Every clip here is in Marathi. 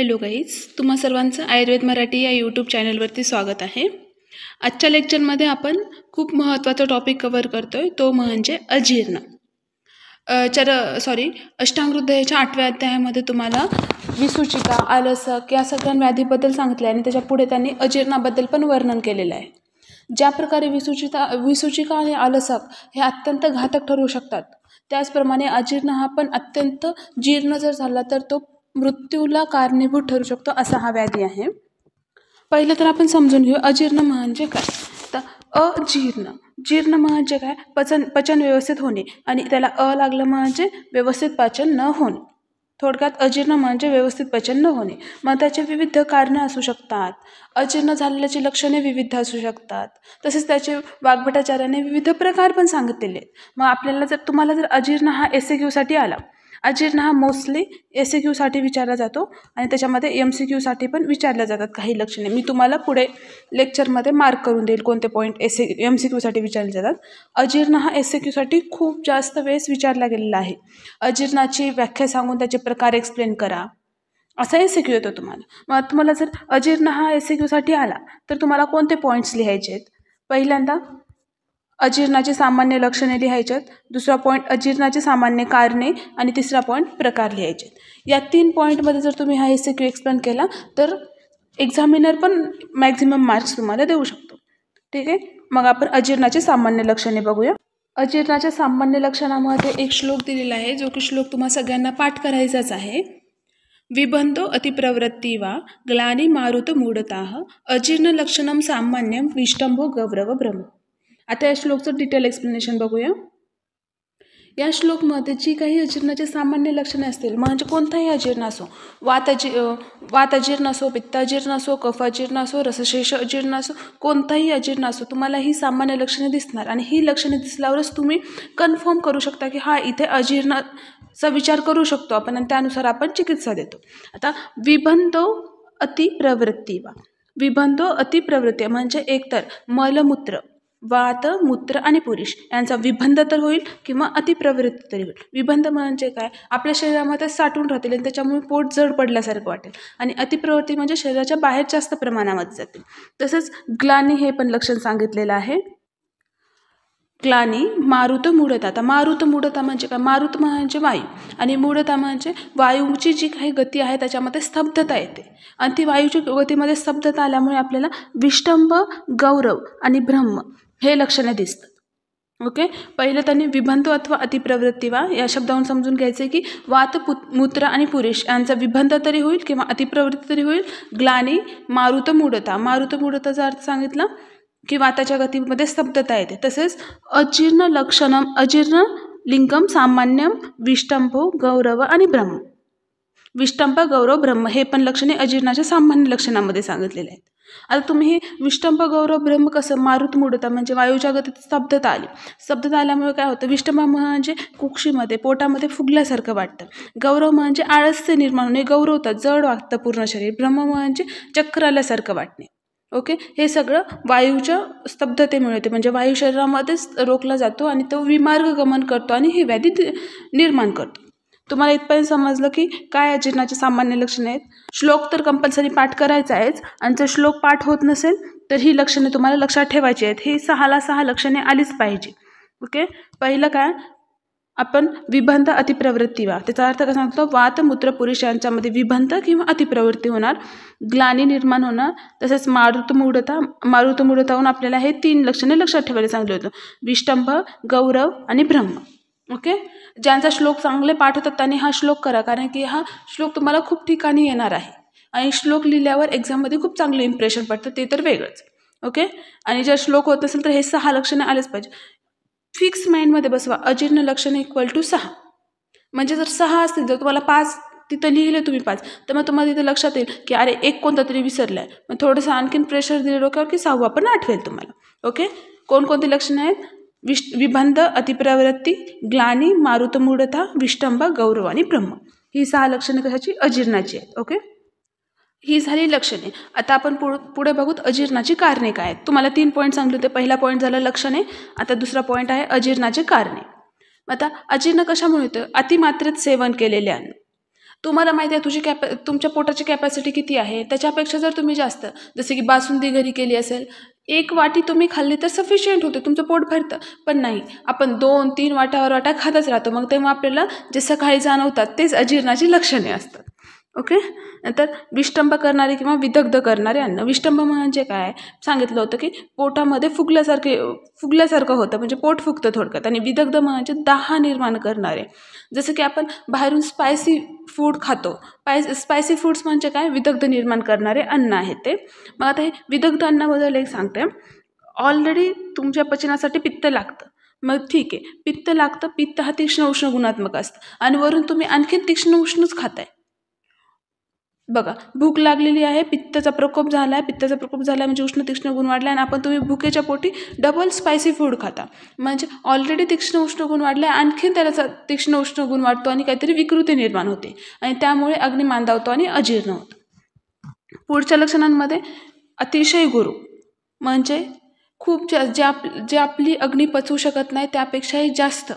हॅलो गाईज तुम्हा सर्वांचं आयुर्वेद मराठी या यूट्यूब चॅनलवरती स्वागत आहे आजच्या लेक्चरमध्ये आपण खूप महत्त्वाचा टॉपिक कवर करतो आहे तो म्हणजे अजीर्ण चर सॉरी अष्टांगृदयाच्या आठव्या अध्यायामध्ये तुम्हाला विसूचिका आलसक या सगळ्या व्याधीबद्दल सांगितलं आहे आणि त्याच्या पुढे त्यांनी अजीर्णाबद्दल पण वर्णन केलेलं आहे ज्या प्रकारे विसूचिता विसूचिका आणि आलसक हे अत्यंत घातक ठरू शकतात त्याचप्रमाणे अजीर्ण हा पण अत्यंत जीर्ण जर झाला तर तो मृत्यूला कारणीभूत ठरू शकतो असा हा व्याधी आहे पहिलं तर आपण समजून घेऊ अजीर्ण म्हणजे काय तर अजीर्ण जीर्ण म्हणजे काय पचन पचन व्यवस्थित होणे आणि त्याला अ लागलं म्हणजे व्यवस्थित पाचन न होणे थोडक्यात अजीर्ण म्हणजे व्यवस्थित पचन न होणे मग त्याचे विविध कारणं असू शकतात अजीर्ण झालेल्याची लक्षणे विविध असू शकतात तसेच त्याचे वाग्भटाचार्याने विविध प्रकार पण सांगितलेले आहेत मग आपल्याला जर तुम्हाला जर अजीर्ण हा एस क्यूसाठी आला अजीर्ण हा मोस्टली एस सी क्यूसाठी विचारला जातो आणि त्याच्यामध्ये एम सी क्यूसाठी पण विचारल्या जातात काही लक्षणे मी तुम्हाला पुढे लेक्चरमध्ये मार्क करून देईल कोणते point S C M C क्यूसाठी विचारले जातात अजीर्ण हा एस सी क्यूसाठी खूप जास्त वेळेस विचारला गेलेला आहे अजीर्णाची व्याख्या सांगून त्याचे प्रकार एक्सप्लेन करा असा एस सी क्यू येतो तुम्हाला मग तुम्हाला जर अजीर्ण हा एस क्यूसाठी आला तर तुम्हाला कोणते पॉईंट्स लिहायचे आहेत पहिल्यांदा अजीर्णाचे सामान्य लक्षणे लिहायच्यात दुसरा पॉईंट अजीर्णाचे सामान्य कारणे आणि तिसरा पॉईंट प्रकार लिहायचेत या तीन पॉईंटमध्ये जर तुम्ही हा एस क्यू एक्सप्लेन केला तर एक्झामिनर पण मॅक्झिमम मार्क्स तुम्हाला देऊ शकतो ठीक आहे मग आपण अजीर्णाचे सामान्य लक्षणे बघूया अजीर्णाच्या सामान्य लक्षणामध्ये एक श्लोक दिलेला आहे जो की श्लोक तुम्हाला सगळ्यांना पाठ करायचाच आहे विबंधो अतिप्रवृत्ती वा ग्लानी मारुत मूढता अजीर्ण लक्षणम सामान्यम विष्टंभो गौरव भ्रम आता या श्लोकचं डिटेल एक्सप्लेनेशन बघूया या श्लोकमध्ये जी काही अजीर्णाची सामान्य लक्षणे असतील म्हणजे कोणताही अजीर्ण असो वाताजी वात अजीर्ण असो पित्ताजीर्ण असो कफाजीर्ण असो रसशेष अजीर्ण असो कोणताही अजीर्ण असो तुम्हाला ही सामान्य लक्षणे दिसणार आणि ही लक्षणे दिसल्यावरच तुम्ही कन्फर्म करू शकता की हा इथे अजीर्णाचा विचार करू शकतो आपण आणि त्यानुसार आपण चिकित्सा देतो आता विबंधो अतिप्रवृत्ती वा विबंधो अतिप्रवृत्ती म्हणजे एकतर मलमूत्र वात मूत्र आणि पुरुष यांचा विबंध तर होईल किंवा अतिप्रवृत्त तरी होईल विबंध म्हणजे काय आपल्या शरीरामध्ये साठून राहतील आणि त्याच्यामुळे पोट जड पडल्यासारखं वाटेल आणि अतिप्रवृत्ती म्हणजे शरीराच्या बाहेर जास्त प्रमाणामध्ये जातील तसंच ग्लानी हे पण लक्षण सांगितलेलं आहे ग्लानी मारुत मूढता आता मारुत मूढता म्हणजे काय मारुत म्हणजे वायू आणि मूढता म्हणजे वायूची जी काही गती आहे त्याच्यामध्ये स्तब्धता येते आणि ती वायूच्या गतीमध्ये स्तब्धता आल्यामुळे आपल्याला विष्टंब गौरव आणि ब्रह्म हे लक्षणे दिसतात ओके पहिलं त्यांनी विभंतत्व अतिप्रवृत्तीवा या शब्दावरून समजून घ्यायचं की वात पु मूत्र आणि पुरेश यांचा विभंत तरी होईल किंवा अतिप्रवृत्ती तरी होईल ग्लानी मारुत मूढता मारुत अर्थ सांगितला की वाताच्या गतीमध्ये स्तब्धता येते तसेच अजीर्ण लक्षणम अजीर्ण लिंगम सामान्यम विष्टंभो गौरव आणि ब्रह्म विष्टंभ गौरव ब्रह्म हे पण लक्षणे अजीर्णाच्या सामान्य लक्षणामध्ये सांगितलेले आहेत आता तुम्ही हे विष्टंभ गौरव ब्रह्म कसं मारुत मुडता म्हणजे वायूच्या गतीत स्तब्धता आली स्तब्धता आल्यामुळे काय होतं विष्टंभ म्हणजे कुक्षीमध्ये पोटामध्ये फुगल्यासारखं वाटतं गौरव म्हणजे आळस्य निर्माण होणे गौरवतात जड वागतं पूर्ण शरीर ब्रह्म म्हणजे चक्र आल्यासारखं वाटणे ओके हे सगळं वायूच्या स्तब्धतेमुळे होते म्हणजे वायू शरीरामध्येच रोखला जातो आणि तो विमार्ग गमन करतो आणि ही व्याधी निर्माण करतो तुम्हाला इथपर्यंत समजलं की काय अजीर्णाचे सामान्य लक्षणे आहेत श्लोक तर कंपल्सरी पाठ करायचा आहेच आणि जर श्लोक पाठ होत नसेल तर ही लक्षणे तुम्हाला लक्षात ठेवायची आहेत ही सहाला सहा लक्षणे आलीच पाहिजे ओके पहिलं काय आपण विभंत अतिप्रवृत्ती वा त्याचा अर्थ काय सांगतो वात मूत्र पुरुष यांच्यामध्ये विभंत किंवा अतिप्रवृत्ती होणार ग्लानी निर्माण होणं तसेच मारुतमूढता मारुतमूढता आपल्याला हे तीन लक्षणे लक्षात ठेवायला सांगितलं होतं विष्टंभ गौरव आणि ब्रह्म ओके ज्यांचा श्लोक चांगले पाठ होतात त्यांनी हा श्लोक करा कारण की हा श्लोक तुम्हाला खूप ठिकाणी येणार आहे आणि श्लोक लिहिल्यावर एक्झाममध्ये खूप चांगलं इम्प्रेशन पडतं ते तर वेगळंच ओके आणि जर श्लोक होत असेल तर हे सहा लक्षणं आलेच पाहिजे फिक्स माइंडमध्ये बसवा अजीर्ण लक्षण इक्वल टू सहा म्हणजे जर सहा असतील जर तुम्हाला पाच तिथं लिहिलं तुम्ही पाच तर मग तुम्हाला तिथं लक्षात येईल की अरे एक कोणता तरी विसरला आहे मग थोडंसं आणखीन प्रेशर दिले डोक्यावर की सहावा पण आठवेल तुम्हाला ओके कोणकोणती लक्षणं आहेत विश विभंध अतिप्रवृत्ती ग्लानी मारुतमूढता विष्टंबा गौरव आणि ब्रह्म ही सहा लक्षणे कशाची अजीर्णाची आहेत ओके ही झाली लक्षणे आता आपण पुढ पुढे बघूत अजीर्णाची कारणे काय आहेत तुम्हाला तीन पॉईंट सांगले होते पहिला पॉईंट झाला लक्षणे आता दुसरा पॉईंट आहे अजीर्णाचे कारणे आता अजीर्ण कशामुळे होतं अतिमात्रेत सेवन केलेले अन्न तुम्हाला माहिती आहे तुझी कॅप तुमच्या पोटाची कॅपॅसिटी किती आहे त्याच्यापेक्षा जर तुम्ही जास्त जसे की बासुंदी घरी केली असेल एक वाटी तुम्ही खाल्ली तर सफिशियंट होते तुमचं पोट भरतं पण नाही आपण दोन तीन वाटावर वाटा खातच राहतो मग तेव्हा आपल्याला जे सकाळी जाणवतात तेच अजीर्णाची लक्षणे असतात ओके नंतर विष्टंभ करणारे किंवा विदग्ध करणारे अन्न विष्टंभ म्हणजे काय सांगितलं होतं की पोटामध्ये फुगल्यासारखे फुगल्यासारखं होतं म्हणजे पोट फुगतं थोडक्यात आणि विदग्ध म्हणजे दहा निर्माण करणारे जसं की आपण बाहेरून स्पायसी फूड खातो पाय स्पायसी फूड्स म्हणजे काय विदग्ध निर्माण करणारे अन्न आहे ते मग आता हे विदग्ध अन्नाबद्दल एक सांगते ऑलरेडी तुमच्या पचनासाठी पित्त लागतं मग ठीक आहे पित्त लागतं पित्त हा तीक्ष्ण उष्ण गुणात्मक असतं आणि वरून तुम्ही आणखीन तीक्ष्ण उष्णच खाताय बघा भूक लागलेली आहे पित्ताचा प्रकोप झाला आहे पित्ताचा प्रकोप झाला म्हणजे उष्ण तीक्ष्ण गुण वाढला आणि आपण तुम्ही भुकेच्या पोटी डबल स्पायसी फूड खाता म्हणजे ऑलरेडी तीक्ष्ण उष्ण गुण वाढला आहे आणखीन त्याला तीक्ष्ण उष्ण गुण वाढतो आणि काहीतरी विकृती निर्माण होते आणि त्यामुळे अग्नी मांदावतो आणि अजीर्ण होतो पुढच्या लक्षणांमध्ये अतिशय गुरु म्हणजे खूप ज्या जे आप जे आपली अग्नी पचवू शकत नाही त्यापेक्षाही जास्त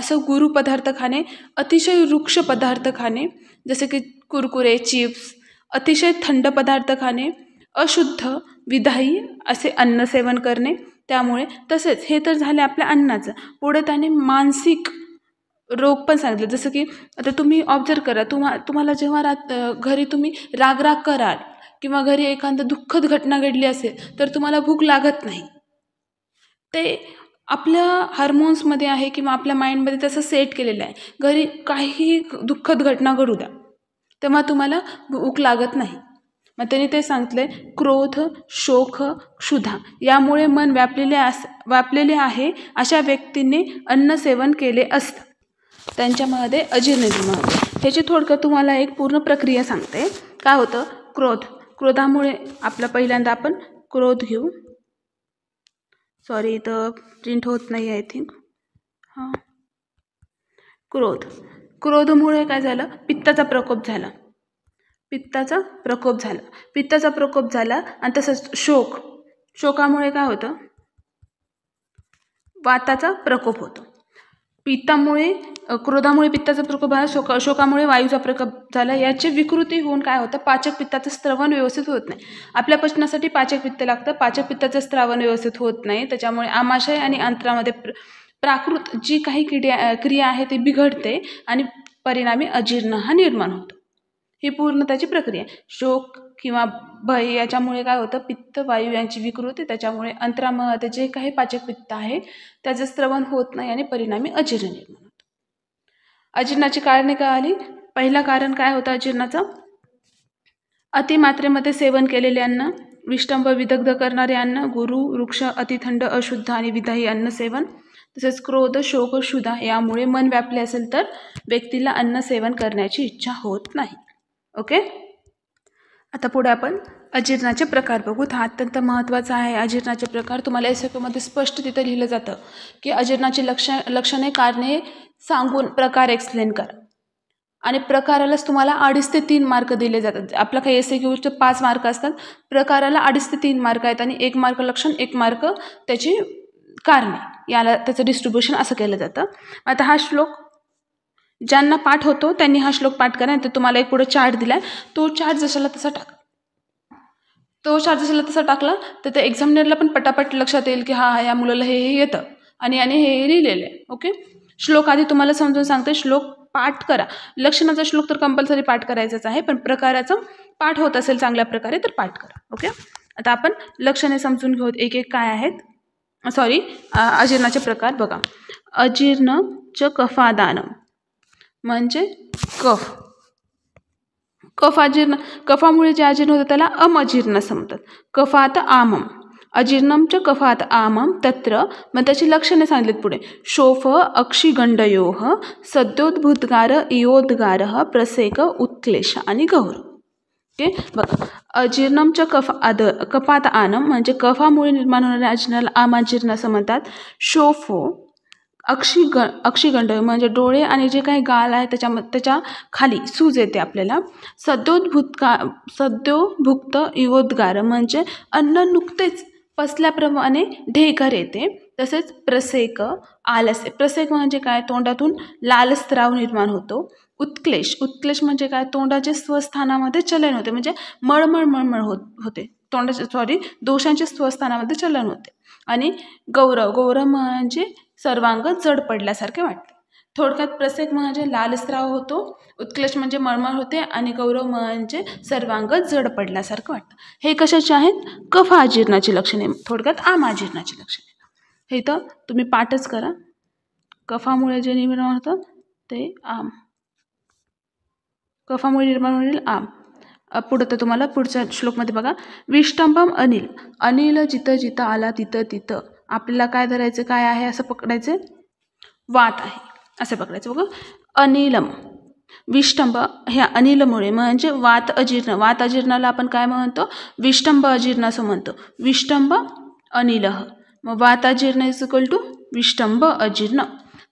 असं गुरु पदार्थ खाणे अतिशय वृक्ष पदार्थ खाणे जसे की कुरकुरे चिप्स अतिशय थंड पदार्थ खाणे अशुद्ध विधायी असे अन्न सेवन करणे त्यामुळे तसेच हे तर झाले आपल्या अन्नाचं पुढे त्याने मानसिक रोग पण सांगितले जसं की आता तुम्ही ऑब्झर्व करा तुम्हा तुम्हाला जेव्हा रा घरी तुम्ही रागराग कराल किंवा घरी एखादं दुःखद घटना घडली असेल तर तुम्हाला भूक लागत नाही ते आपल्या हार्मोन्समध्ये आहे किंवा आपल्या माइंडमध्ये तसं सेट केलेलं आहे घरी काहीही दुःखद घटना घडू द्या तेव्हा तुम्हाला भूक लागत नाही मग त्यांनी ते सांगितलं आहे क्रोध शोक क्षुधा यामुळे मन व्यापलेले अस व्यापलेले आहे अशा व्यक्तींनी अन्न सेवन केले असतं त्यांच्यामध्ये अजीर्ण होते ह्याची थोडकं तुम्हाला एक पूर्ण प्रक्रिया सांगते काय होतं क्रोध क्रोधामुळे आपला पहिल्यांदा आपण क्रोध घेऊ सॉरी इथं प्रिंट होत नाही आय थिंक हां क्रोध क्रोधमुळे काय झालं पित्ताचा प्रकोप झाला पित्ताचा प्रकोप झाला पित्ताचा प्रकोप झाला आणि तसंच शोक शोकामुळे काय होतं वाताचा प्रकोप होतो पित्तामुळे क्रोधामुळे पित्ताचा प्रकोप हा शोका शोकामुळे वायूचा प्रकोप झाला याची विकृती होऊन काय होतं पाचक पित्ताचं स्त्रवण व्यवस्थित होत नाही आपल्या पचनासाठी पाचक पित्त लागतं पाचक पित्ताचं स्त्रावण व्यवस्थित होत नाही त्याच्यामुळे आमाशय आणि अंतरामध्ये प्र प्राकृत जी काही क्रिया क्रिया आहे ती बिघडते आणि परिणामी अजीर्ण हा निर्माण होतो ही पूर्ण त्याची प्रक्रिया शोक किंवा भय याच्यामुळे काय होतं पित्त वायू यांची विकृती त्याच्यामुळे अंतरामध्ये जे काही पाचक पित्त आहे त्याचं स्रवण होत नाही आणि परिणामी अजीर्ण निर्माण होतं अजीर्णाची कारणे काय आली पहिलं कारण काय होतं अजीर्णाचं अतिमात्रेमध्ये सेवन केलेले अन्न विष्टंब विदग्ध करणारे अन्न गुरु वृक्ष अतिथंड अशुद्ध आणि विधाही अन्न सेवन तसेच क्रोध शोक शुदा यामुळे मन व्यापले असेल तर व्यक्तीला अन्न सेवन करण्याची इच्छा होत नाही ओके आता पुढे आपण अजीर्णाचे प्रकार बघू हा अत्यंत महत्त्वाचा आहे अजीर्णाचे प्रकार तुम्हाला एस मध्ये स्पष्ट तिथं लिहिलं जातं की अजीर्णाची लक्ष लक्षणे कारणे सांगून प्रकार एक्सप्लेन करा आणि प्रकारालाच तुम्हाला अडीच ते तीन मार्क दिले जातात आपला काही एस क्यूचे पाच मार्क असतात प्रकाराला अडीच ते तीन मार्क आहेत आणि एक मार्क लक्षण एक मार्क त्याची कारणे याला त्याचं डिस्ट्रीब्युशन असं केलं जातं आता हा श्लोक ज्यांना पाठ होतो त्यांनी हा श्लोक पाठ करा तर तुम्हाला एक पुढे चार्ट दिला आहे तो चार्ट जशाला तसा टाक तो चार्जेसला तसा टाकला तर त्या एक्झामिनरला पण पटापट लक्षात येईल की हा या मुलाला हे हे येतं आणि याने हे लिहिलेलं आहे ओके श्लोक आधी तुम्हाला समजून सांगते श्लोक पाठ करा लक्षणाचा श्लोक तर कंपल्सरी पाठ करायचाच आहे पण प्रकाराचं पाठ होत असेल चांगल्या प्रकारे तर पाठ करा ओके आता आपण लक्षणे समजून घेऊ एक एक काय आहेत सॉरी अजीर्णाचे प्रकार बघा अजीर्ण च कफादान म्हणजे कफ कफ अजीर्ण कफामुळे जे अजीर्ण होतं त्याला अम अजीर्ण समतात कफात आमम च कफात आमम तत्र मग त्याची लक्षणे सांगितलीत पुढे शोफ अक्षिगंडयो सद्योद्भूतगार इयोद्गार प्रसेक उत्क्लेश आणि गौर ओके बघा च कफ आद कफात आनम म्हणजे कफामुळे निर्माण होणाऱ्या अजीर्णाला आमाजीर्ण असं म्हणतात शोफो ग अक्षिगंड म्हणजे डोळे आणि जे काही गाल आहे त्याच्याम त्याच्या खाली सूज येते आपल्याला सद्योद्भुतका सद्योभुक्त युवोद्गार म्हणजे अन्न नुकतेच पसल्याप्रमाणे ढेकर येते तसेच प्रसेक आलसे प्रसेक म्हणजे काय तोंडातून लाल निर्माण होतो उत्क्लेश उत्क्लेश म्हणजे काय तोंडाचे स्वस्थानामध्ये चलन होते म्हणजे मळमळ मळमळ होत होते तोंडाचे सॉरी दोषांचे स्वस्थानामध्ये चलन होते आणि गौरव गौरव म्हणजे सर्वांग जड पडल्यासारखे वाटते थोडक्यात प्रसेक म्हणजे लालस्राव होतो उत्कलश म्हणजे मळमळ होते आणि गौरव म्हणजे सर्वांग जड पडल्यासारखं वाटतं हे कशाचे आहेत कफ आजीर्णाची लक्षणे थोडक्यात आम आजीर्णाची लक्षणे हे तर तुम्ही पाठच करा कफामुळे जे निर्माण होतं ते आम कफामुळे निर्माण होईल आम पुढं तर तुम्हाला पुढच्या श्लोकमध्ये बघा विष्टंभम अनिल अनिल जिथं जिथं आला तिथं तिथं आपल्याला काय धरायचं काय आहे असं पकडायचं वात आहे असं पकडायचं बघ अनिलम विष्टंभ ह्या अनिलमुळे म्हणजे वात अजीर्ण वात अजीर्णाला आपण काय म्हणतो विष्टंभ अजीर्ण असं म्हणतो विष्टंभ अनिल मग वात अजीर्ण इज इक्वल टू विष्टंभ अजीर्ण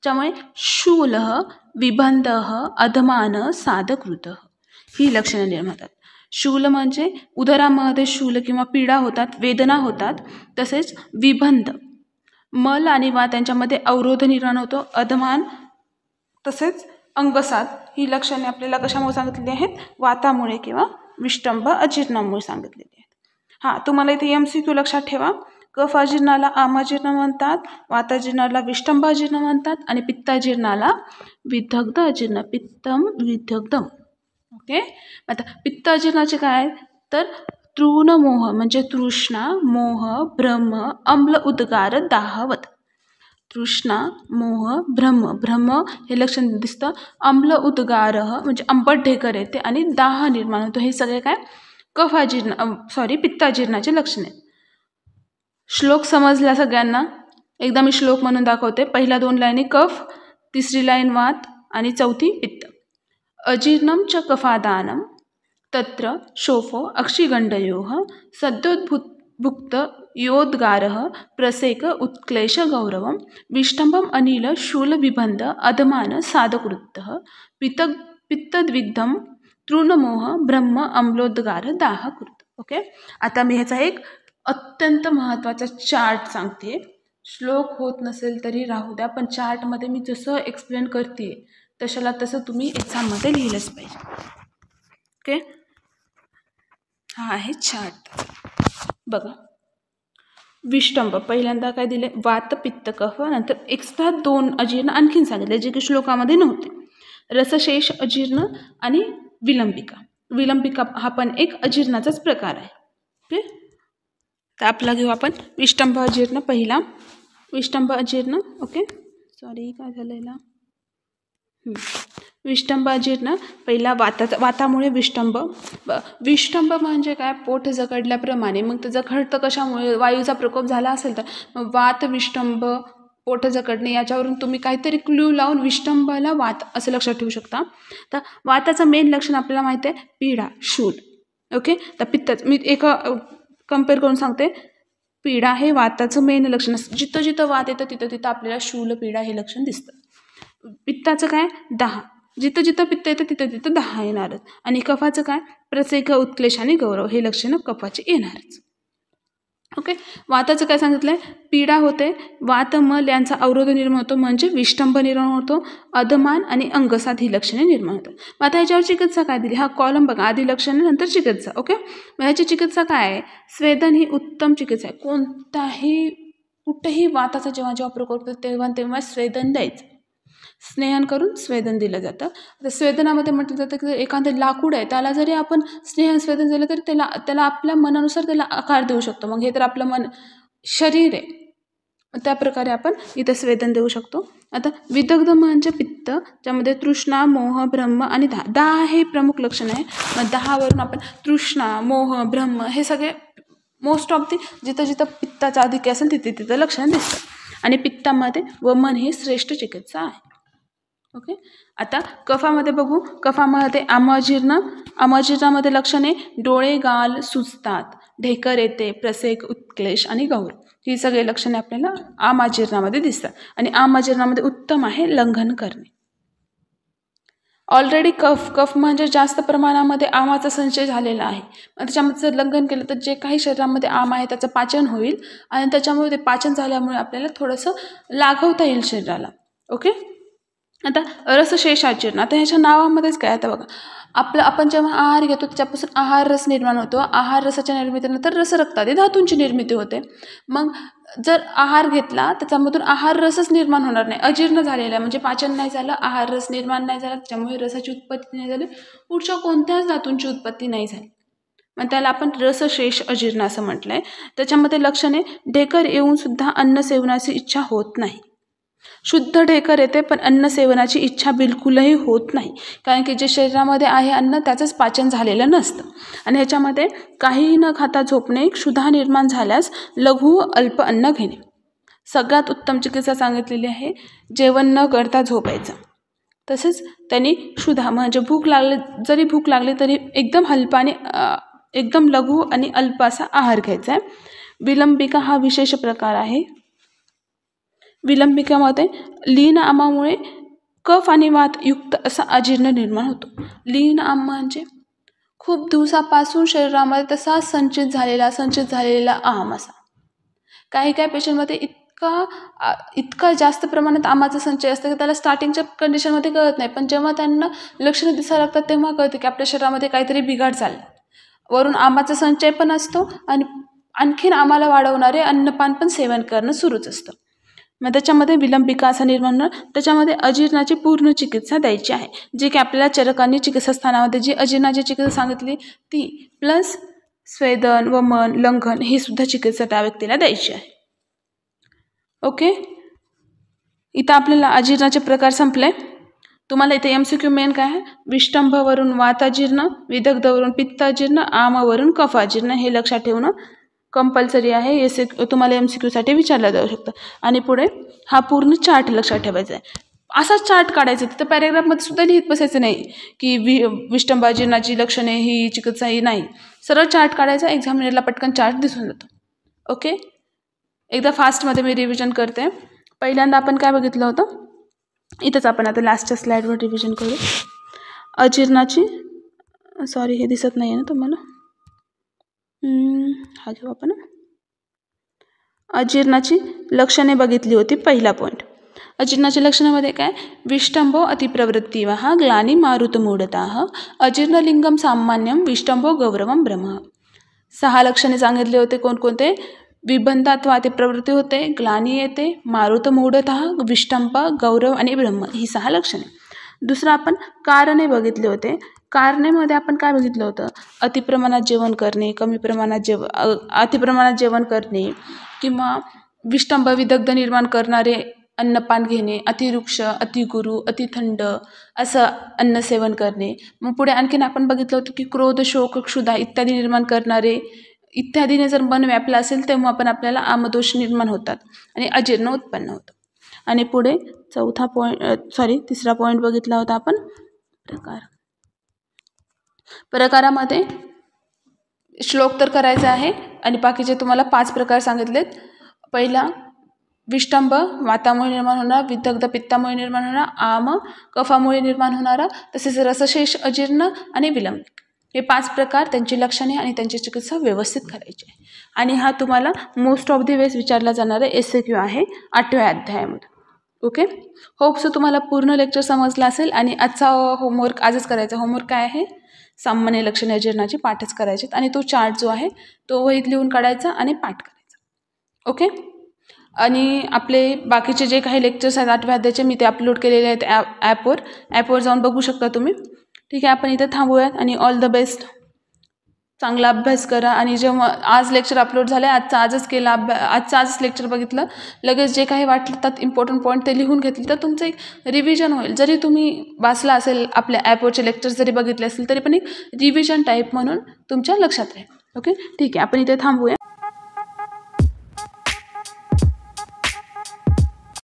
त्यामुळे शूलह विबंध अधमान साधकृत ही लक्षणं निर्मातात शूल म्हणजे उदरामध्ये शूल किंवा पीडा होतात वेदना होतात तसेच विबंध मल आणि वा त्यांच्यामध्ये अवरोध निर्माण होतो अधमान तसेच अंगसात ही लक्षणे आपल्याला कशामुळे सांगितलेली आहेत वातामुळे किंवा विष्टंभ अजीर्णामुळे सांगितलेली आहेत हां तुम्हाला इथे एम सी क्यू लक्षात ठेवा कफ अजीर्णाला आमाजीर्ण म्हणतात वाताजीर्णाला विष्टंभ अजीर्ण म्हणतात आणि पित्ताजीर्णाला विधग्ध अजीर्ण पित्तम विद्यग्धम ओके आता पित्ताजीर्णाचे काय तर मोह म्हणजे तृष्णा मोह ब्रह्म अम्ल उद्गार दाहवत तृष्णा मोह ब्रह्म भ्रम हे लक्षण दिसतं अम्ल उद्गार म्हणजे अंबट ढेकर येते आणि दाह निर्माण होतो हे सगळे काय कफाजीर्ण सॉरी पित्ताजीर्णाचे लक्षण आहे श्लोक समजला सगळ्यांना एकदा मी श्लोक म्हणून दाखवते पहिल्या दोन लाईनी कफ तिसरी लाईन वात आणि चौथी पित्त अजीर्णं च कफादानं तत्र शोफो अक्षिगण्डयोः सद्योद्भुत् भुक्तयोद्गारः प्रसेक उत्क्लेशगौरवं विष्टम्भम् अनिलशूलबिबन्ध साधकृत्तः पित पित्तद्विग्धं तृणमोह ब्रह्म अम्लोद्गार दाह कृत ओके आता मी ह्याचा एक अत्यंत महत्त्वाचा चार्ट सांगते श्लोक होत नसेल तरी राहू द्या पण चार्टमध्ये मी जसं एक्सप्लेन करते तशाला तसं तुम्ही एक्झाममध्ये लिहिलंच पाहिजे ओके हा आहे चार्ट बघा विष्टंभ पहिल्यांदा काय दिले वात पित्त कफ नंतर एक्स्ट्रा दोन अजीर्ण आणखीन सांगितले जे की श्लोकामध्ये नव्हते रसशेष अजीर्ण आणि विलंबिका विलंबिका हा पण एक अजीर्णाचाच प्रकार आहे ओके तर आपला घेऊ आपण विष्टंभ अजीर्ण पहिला विष्टंभ अजीर्ण ओके सॉरी काय झालेला जे ना पहिला वाताचा वातामुळे विष्टंभ विष्टंभ म्हणजे काय पोट जकडल्याप्रमाणे मग ते जखडतं कशामुळे वायूचा प्रकोप झाला असेल तर वात विष्टंभ पोट जकडणे याच्यावरून तुम्ही काहीतरी क्ल्यू लावून विष्टंभाला वात असं लक्षात ठेवू शकता तर वाताचं मेन लक्षण आपल्याला माहिती आहे पिढा शूल ओके तर पित्तच मी एक कम्पेअर करून सांगते पिढा हे वाताचं मेन लक्षण असतं जिथं जिथं वात येतं तिथं तिथं आपल्याला शूल पिढा हे लक्षण दिसतं पित्ताचं काय दहा जिथं जिथं पित्त येतं तिथं तिथं दहा येणारच आणि कफाचं काय प्रसेक उत्क्लेश आणि गौरव हे लक्षणं कफाचे येणारच ओके वाताचं काय सांगितलं आहे पीडा होते वात मल यांचा अवरोध निर्माण होतो म्हणजे विष्टंभ निर्माण होतो अधमान आणि अंगसाध ही लक्षणे निर्माण होतात मग आता ह्याच्यावर चिकित्सा काय दिली हा कॉलम बघा आधी लक्षणे नंतर चिकित्सा ओके मग ह्याची चिकित्सा काय आहे स्वेदन ही उत्तम चिकित्सा आहे कोणताही कुठेही वाताचा जेव्हा जेव्हा वापर तेव्हा तेव्हा स्वेदन द्यायचं स्नेहन करून स्वेदन दिलं जातं आता स्वेदनामध्ये म्हटलं जातं की एखादं लाकूड आहे त्याला जरी आपण स्नेहन स्वेदन दिलं तरी त्याला त्याला आपल्या मनानुसार त्याला आकार देऊ शकतो मग हे तर आपलं मन शरीर आहे त्याप्रकारे आपण इथं स्वेदन देऊ शकतो आता विदग्ध म्हणजे पित्त ज्यामध्ये तृष्णा मोह ब्रह्म आणि दहा दहा हे प्रमुख लक्षण आहे मग दहावरून आपण तृष्णा मोह ब्रह्म हे सगळे मोस्ट ऑफ दी जिथं जिथं पित्ताचा अधिक असेल तिथे तिथं लक्षण दिसतं आणि पित्तामध्ये व मन ही श्रेष्ठ चिकित्सा आहे ओके आता कफामध्ये बघू कफामध्ये आमजीर्ण आमजीर्णामध्ये लक्षणे डोळे गाल सुजतात ढेकर येते प्रसेक उत्क्लेश आणि गौर ही सगळी लक्षणे आपल्याला आमाजीर्णामध्ये दिसतात आणि आमाजीर्णामध्ये उत्तम आहे लंघन करणे ऑलरेडी कफ कफ म्हणजे जास्त प्रमाणामध्ये आमाचा संचय झालेला आहे त्याच्यामध्ये जर लंघन केलं तर जे काही शरीरामध्ये आम आहे त्याचं पाचन होईल आणि त्याच्यामुळे ते पाचन झाल्यामुळे आपल्याला थोडंसं लागवता येईल शरीराला ओके आता रसशेषाचीर्ण आता ह्याच्या नावामध्येच काय आता बघा आपलं आपण जेव्हा आहार घेतो त्याच्यापासून आहार रस निर्माण होतो आहार रसाच्या निर्मितीनंतर रसरक्तादी धातूंची निर्मिती होते मग जर आहार घेतला त्याच्यामधून आहार रसच निर्माण होणार नाही अजीर्ण झालेला म्हणजे पाचन नाही झालं आहार रस निर्माण नाही झाला त्याच्यामुळे रसाची उत्पत्ती नाही झाली पुढच्या कोणत्याच धातूंची उत्पत्ती नाही झाली मग त्याला आपण रसशेष अजीर्ण असं म्हटलं आहे त्याच्यामध्ये लक्षणे ढेकर येऊनसुद्धा अन्न सेवनाची इच्छा होत नाही शुद्ध ढेकर येते पण अन्न सेवनाची इच्छा बिलकुलही होत नाही कारण की जे शरीरामध्ये आहे अन्न त्याचंच पाचन झालेलं नसतं आणि ह्याच्यामध्ये काहीही न खाता झोपणे क्षुधा निर्माण झाल्यास लघु अल्प अन्न घेणे सगळ्यात उत्तम चिकित्सा सांगितलेली आहे जेवण न करता झोपायचं तसेच त्यांनी क्षुधा म्हणजे भूक लागले जरी भूक लागली तरी एकदम हल्पाने एकदम लघु आणि अल्प असा आहार घ्यायचा आहे विलंबिका हा विशेष प्रकार आहे विलंबिकामध्ये लीन आमामुळे कफ आणि युक्त असा अजीर्ण निर्माण होतो लीन आम म्हणजे खूप दिवसापासून शरीरामध्ये तसा संचित झालेला संचित झालेला आम असा काही काही पेशंटमध्ये इतका इतका जास्त प्रमाणात आमाचा संचय असतं की त्याला स्टार्टिंगच्या कंडिशनमध्ये कळत नाही पण जेव्हा त्यांना लक्षणं दिसायला लागतात तेव्हा कळतं की आपल्या शरीरामध्ये काहीतरी बिघाड झाला वरून आमाचा संचय पण असतो आणि आणखीन आम्हाला वाढवणारे अन्नपान पण सेवन करणं सुरूच असतं मग त्याच्यामध्ये विलंब विकासा निर्माण त्याच्यामध्ये अजीर्णाची पूर्ण चिकित्सा द्यायची आहे जी की आपल्याला चरकांनी चिकित्सास्थानामध्ये जी अजीर्णाची चिकित्सा सांगितली ती प्लस स्वेदन व मन लंघन ही सुद्धा चिकित्सा त्या व्यक्तीला द्यायची आहे ओके इथं आपल्याला अजीर्णाचे प्रकार संपले तुम्हाला इथे एम सी क्यू मेन काय आहे विष्टंभवरून वाताजीर्ण विदग्धवरून पित्ताजीर्ण आमवरून कफाजीर्ण हे लक्षात ठेवणं कंपल्सरी आहे एस तुम्हाला एम सी क्यूसाठी विचारला जाऊ शकतं आणि पुढे हा पूर्ण चार्ट लक्षात ठेवायचा आहे असाच चार्ट काढायचा तिथं पॅरेग्राफमध्ये सुद्धा लिहित बसायचं नाही की वि विष्टंबाजीनाची लक्षणे ही चिकित्सा ही नाही सरळ चार्ट काढायचा एक्झामिनरला पटकन चार्ट दिसून जातो ओके एकदा फास्टमध्ये मी रिव्हिजन करते पहिल्यांदा आपण काय बघितलं होतं इथंच आपण आता लास्टच्या स्लाईडवर रिव्हिजन करू अजीर्णाची सॉरी हे दिसत नाही आहे ना तुम्हाला हा घेऊ आपण अजीर्णाची लक्षणे बघितली होती पहिला पॉईंट अजीर्णाच्या लक्षणामध्ये काय विष्टंभो अतिप्रवृत्ती हा ग्लानी मारुतमूढता अजीर्णलिंगम सामान्यम विष्टंभो गौरवम ब्रह्म सहा लक्षणे सांगितले होते कोणकोणते विबंधात्वा अतिप्रवृत्ती प्रवृत्ती होते ग्लानी येते मारुतमूढता विष्टंभ गौरव आणि ब्रह्म ही सहा लक्षणे दुसरं आपण कारणे बघितले होते कारणेमध्ये आपण काय बघितलं होतं अतिप्रमाणात जेवण करणे कमी प्रमाणात जेव अतिप्रमाणात जेवण करणे किंवा विष्टंभ विदग्ध निर्माण करणारे अन्नपान घेणे अतिवृक्ष अतिगुरु अतिथंड असं अन्न सेवन करणे मग पुढे आणखीन आपण बघितलं होतं की क्रोध शोक क्षुधा इत्यादी निर्माण करणारे इत्यादीने जर मन व्यापलं असेल तेव्हा आपण आपल्याला आमदोष निर्माण होतात आणि अजीर्ण उत्पन्न होतं आणि पुढे चौथा पॉईंट सॉरी तिसरा पॉईंट बघितला होता आपण प्रकार प्रकारामध्ये श्लोक तर करायचा आहे आणि बाकीचे तुम्हाला पाच प्रकार सांगितलेत पहिला विष्टंब वातामुळे निर्माण होणार विदग्ध पित्तामुळे निर्माण होणारा आम कफामुळे निर्माण होणारा तसेच रसशेष अजीर्ण आणि विलंब हे पाच प्रकार त्यांची लक्षणे आणि त्यांची चिकित्सा व्यवस्थित करायची आहे आणि हा तुम्हाला मोस्ट ऑफ दी वेस विचारला जाणारा एस ए क्यू आहे आठव्या अध्यायामध्ये ओके होप सो तुम्हाला पूर्ण लेक्चर समजला असेल आणि आजचा होमवर्क आजच करायचा होमवर्क काय आहे सामान्य लक्षणे जीर्णाची पाठच करायची आणि तो चार्ट जो आहे तो वहीत लिहून काढायचा आणि पाठ करायचा ओके आणि आपले बाकीचे जे काही लेक्चर्स आहेत आठव्या अध्यायाचे मी ते अपलोड केलेले आहेत ॲप ॲपवर ॲपवर जाऊन बघू शकता तुम्ही ठीक आहे आपण इथं थांबूयात आणि ऑल द बेस्ट चांगला अभ्यास करा आणि जेव्हा आज लेक्चर अपलोड झालं आहे आजचा आजच केला अभ्या आजचं आजच लेक्चर बघितलं लगेच जे काही वाटलं त्यात इम्पॉर्टंट पॉईंट ते लिहून घेतले तर तुमचं एक रिव्हिजन होईल जरी तुम्ही वाचला असेल आपल्या ॲपवरचे लेक्चर जरी बघितले असेल तरी पण एक रिव्हिजन टाईप म्हणून तुमच्या लक्षात राहील ओके ठीक आहे आपण इथे थांबूया